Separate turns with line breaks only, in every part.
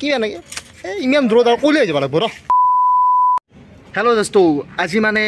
কিমান এই ইমান দূৰত আৰু কলিয়াই যাব লাগিব ৰ হেল্ল' দোস্ত আজি মানে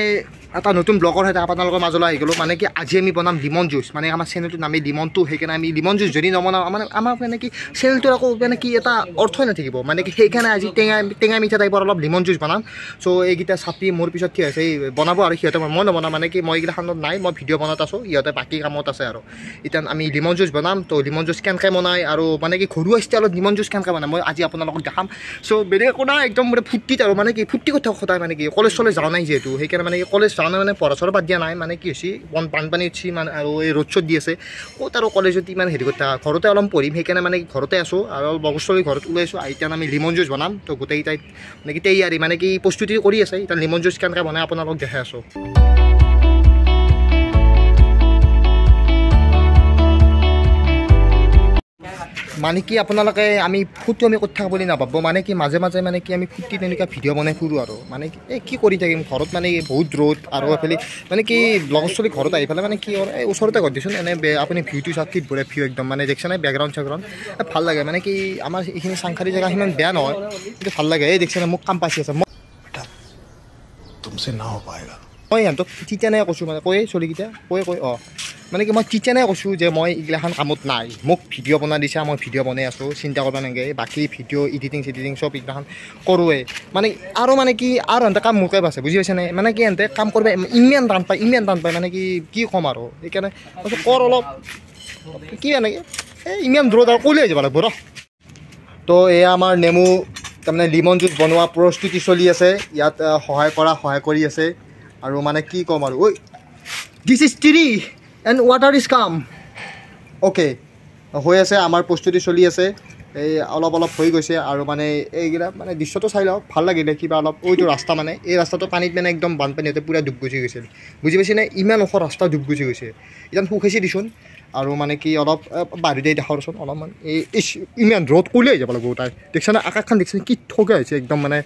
এটা নতুন ব্লগৰ সৈতে আপোনালোকৰ মাজলৈ আহি গ'লোঁ মানে কি আজি আমি বনাম লিমন জুচ মানে আমাৰ চেনেলটোৰ নামেই লিমনটো সেইকাৰণে আমি লিমন জুচ যদি নবনাওঁ মানে আমাৰ মানে কি চেনেলটোৰ আকৌ মানে কি এটা অৰ্থই নাথাকিব মানে কি সেইকাৰণে আজি টেঙা টেঙা মিঠা টাইপৰ অলপ লিমন জুচ বনাম চ' এইকেইটা চাপি মোৰ পিছত কি হৈছে এই বনাব আৰু সিহঁতে মই নবনাম মানে কি মই এইগিলাখনত নাই মই ভিডিঅ' বনাত আছোঁ সিহঁতে বাকী কামত আছে আৰু এতিয়া আমি লিমন জুচ বনাম ত' লিমন জুচ কেনেকৈ বনাই আৰু মানে কি ঘৰুৱা ষ্টাইলত লিমন জুচ কেনেকৈ বনায় মই আজি আপোনালোকক দেখাম চ' বেলেগ একো নাই একদম মানে ফূৰ্তিত আৰু মানে কি ফূৰ্তি কথা থকা সদায় মানে কি কলেজ চলেজ যোৱা নাই যিহেতু সেইকাৰণে মানে কি কলেজ কাৰণে মানে পঢ়া চৰ বাদ দিয়া নাই মানে কি হৈছে বন বানপানী উঠিছে ইমান আৰু এই ৰ'দ চ'দ দি আছে ক'ত আৰু কলেজত ইমান হেৰি কৰা ঘৰতে অলপ পঢ়িম সেইকাৰণে মানে ঘৰতে আছোঁ আৰু অলপ অগস্তলৈ ঘৰত ওলাইছোঁ এতিয়া আমি লিমন জুচ বনাম তো গোটেইকেইটাই মানে কি তৈয়াৰী মানে কি প্ৰস্তুতি কৰি আছে এতিয়া লিমন জুচ কেনেকৈ বনাই আপোনালোকক দেখাই আছোঁ মানে কি আপোনালোকে আমি ফুটি আমি কথা বুলি নাভাবো মানে কি মাজে মাজে মানে কি আমি ফুটি তেনেকুৱা ভিডিঅ' বনাই ফুৰোঁ আৰু মানে কি এই কি কৰি থাকিম ঘৰত মানে বহুত ৰ'দ আৰু এইফালে মানে কি লগৰ চলি ঘৰত আহি পেলাই মানে কি আৰু এই ওচৰতে ঘৰ দিছোঁ এনে আপুনি ভিউটো চাওক কিট বোলে ভিউ একদম মানে দেখিছে নাই বেকগ্ৰাউণ্ড চেকগ্ৰাউণ্ড ভাল লাগে মানে কি আমাৰ এইখিনি চাংখাৰী জেগা সিমান বেয়া নহয় কিন্তু ভাল লাগে এই দেখিছে নাই মোক কাম পাইছে আছে মই মই ইহঁতক চিচা নাই কৈছোঁ মানে কৈয়ে চলিকেইটা কৈয়ে কৈ অঁ মানে কি মই চিচা নাই কৈছোঁ যে মই এইগিলাখান কামত নাই মোক ভিডিঅ' বনাই দিছা মই ভিডিঅ' বনাই আছোঁ চিন্তা কৰিব নালাগে বাকী ভিডিঅ' ইডিটিং চিডিটিং চব এইগিলাখান কৰোৱেই মানে আৰু মানে কি আৰু সিহঁতে কাম মোকে পাইছে বুজি পাইছে নাই মানে কি সিহঁতে কাম কৰিব ইমান টান পায় ইমান টান পায় মানে কি কি ক'ম আৰু সেইকাৰণে কৰ অলপ কি এনেকৈ এই ইমান দূৰত আৰু কলিয়াই যাব লাগিব ৰহ তো এয়া আমাৰ নেমু তাৰমানে লিমন জুচ বনোৱা প্ৰস্তুতি চলি আছে ইয়াত সহায় কৰা সহায় কৰি আছে আৰু মানে কি ক'ম আৰু ঐ this is tree and water is কাম অ'কে হৈ আছে আমাৰ প্ৰস্তুতি চলি আছে এই অলপ অলপ হৈ গৈছে আৰু মানে এইকেইটা মানে দৃশ্যটো চাই লওক ভাল লাগিলে কিবা অলপ ঐটো ৰাস্তা মানে এই ৰাস্তাটো পানীত মানে একদম বানপানী হৈছে পূৰা ডুব গুচি গৈছিল বুজি পাইছেনে ইমান ওখ ৰাস্তা ডুব গুচি গৈছে ইমান সুখ হৈছে দিছোন আৰু মানে কি অলপ বাঢ়ি দিয়ে দেখাওচোন অলপমান এই ইমান ৰ'দ কলিয়াই যাব লাগিব তাই দেখিছে না আকাশখন দেখিছে কি ঠগা হৈছে একদম মানে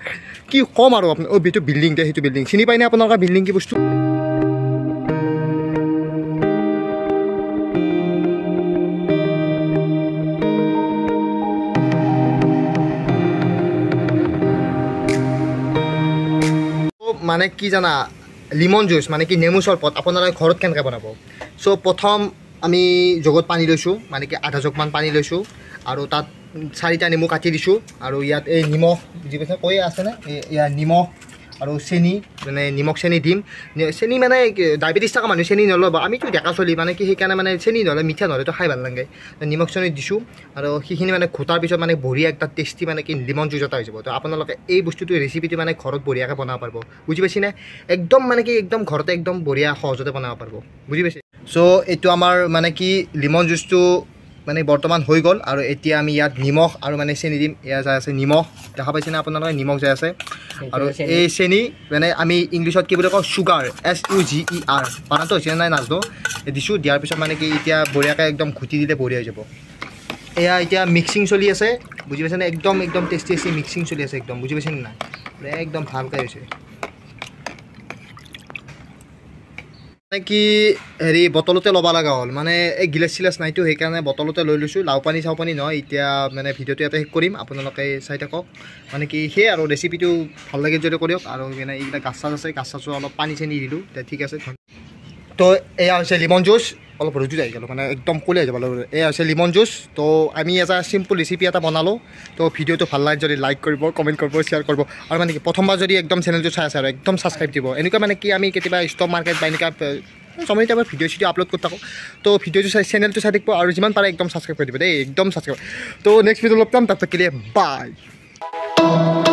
কি ক'ম আৰু আপুনি অ' যিটো বিল্ডিং দিয়ে সেইটো বিল্ডিং চিনি পায়নে আপোনালোকৰ বিল্ডিং কি বস্তু মানে কি জানা লিমন জুচ মানে কি নেমু চৰপত আপোনালোকে ঘৰত কেনেকৈ বনাব চ' প্ৰথম আমি জগত পানী লৈছোঁ মানে কি আধা জগমান পানী লৈছোঁ আৰু তাত চাৰিটা নেমু কাটি দিছোঁ আৰু ইয়াত এই নিমখ যি কৈছে কৈয়ে আছেনে ইয়াত নিমখ আৰু চেনি মানে নিমখ চেনি দিম চেনি মানে ডায়েবেটিছ থকা মানুহ চেনি নলব আমিতো ডেকা চলি মানে কি সেইকাৰণে মানে চেনি নহ'লে মিঠা নহ'লেতো খাই ভাল লাগে নিমখ চেনি দিছোঁ আৰু সেইখিনি মানে ঘোটাৰ পিছত মানে বঢ়িয়া একটা টেষ্টি মানে কি লিমন জুচ এটা হৈ যাব তো আপোনালোকে এই বস্তুটো ৰেচিপিটো মানে ঘৰত বঢ়িয়াকৈ বনাব পাৰিব বুজি পাইছেনে একদম মানে কি একদম ঘৰতে একদম বঢ়িয়া সহজতে বনাব পাৰিব বুজি পাইছে সো এইটো আমাৰ মানে কি লিমন জুইচটো মানে বৰ্তমান হৈ গ'ল আৰু এতিয়া আমি ইয়াত নিমখ আৰু মানে চেনি দিম এয়া যায় আছে নিমখ দেখা পাইছেনে আপোনালোকে নিমখ যায় আছে আৰু এই চেনি মানে আমি ইংলিছত কি বুলি কওঁ sugar S U G A R পানাটো হৈছে নাই নাজানো দিছোঁ দিয়াৰ পিছত মানে কি এতিয়া বঢ়িয়াকৈ একদম ঘুটি দিলে বঢ়িয়াই যাব এয়া এতিয়া মিক্সিং চলি আছে বুজি পাইছেনে একদম একদম টেষ্টি টেষ্টি মিক্সিং চলি আছে একদম বুজি পাইছেনে নাই একদম ভালকৈ হৈছে মানে কি হেৰি বটলতে ল'ব লগা হ'ল মানে এই গিলাচ চিলাচ নাইতো সেইকাৰণে বটলতে লৈ লৈছোঁ লাও পানী চাও পানী নহয় এতিয়া মানে ভিডিঅ'টো ইয়াতে শেষ কৰিম আপোনালোকে চাই থাকক মানে কি সেই আৰু ৰেচিপিটো ভাল লাগে যদি কৰি আৰু মানে এইবিলাক গাছ চাছ আছে গাছ চাছো অলপ পানী চানী দিলোঁ তেতিয়া ঠিক আছে তো এয়া হৈছে লিমন জুচ অলপ ৰজুত আহি গ'লোঁ মানে একদম কলি আহি যাব লাগিব এয়া হৈছে লিমন জুচ তো আমি এটা চিম্পল ৰেচিপি এটা বনালোঁ তো ভিডিঅ'টো ভাল লাগে যদি লাইক কৰিব কমেণ্ট কৰিব শ্বেয়াৰ কৰিব আৰু মানে কি প্ৰথমবাৰ যদি একদম চেনেলটো চাই আছে আৰু একদম ছাবস্ক্ৰাইব দিব এনেকুৱা মানে কি আমি কেতিয়াবা ষ্টক মাৰ্কেট বা এনেকুৱা সময় টাইমত ভিডিঅ' চিডিঅ' আপলোড কৰি থাকোঁ তো ভিডিঅ'টো চাই চেনেলটো চাই থাকিব আৰু যিমান পাৰে একদম ছাবস্ক্ৰাইব কৰি দিব দেই একদম ছাবস্ক্ৰাইব ত' নেক্সট ভিডিঅ' লগ পাম তাৰপৰা কেলিয়ে বাই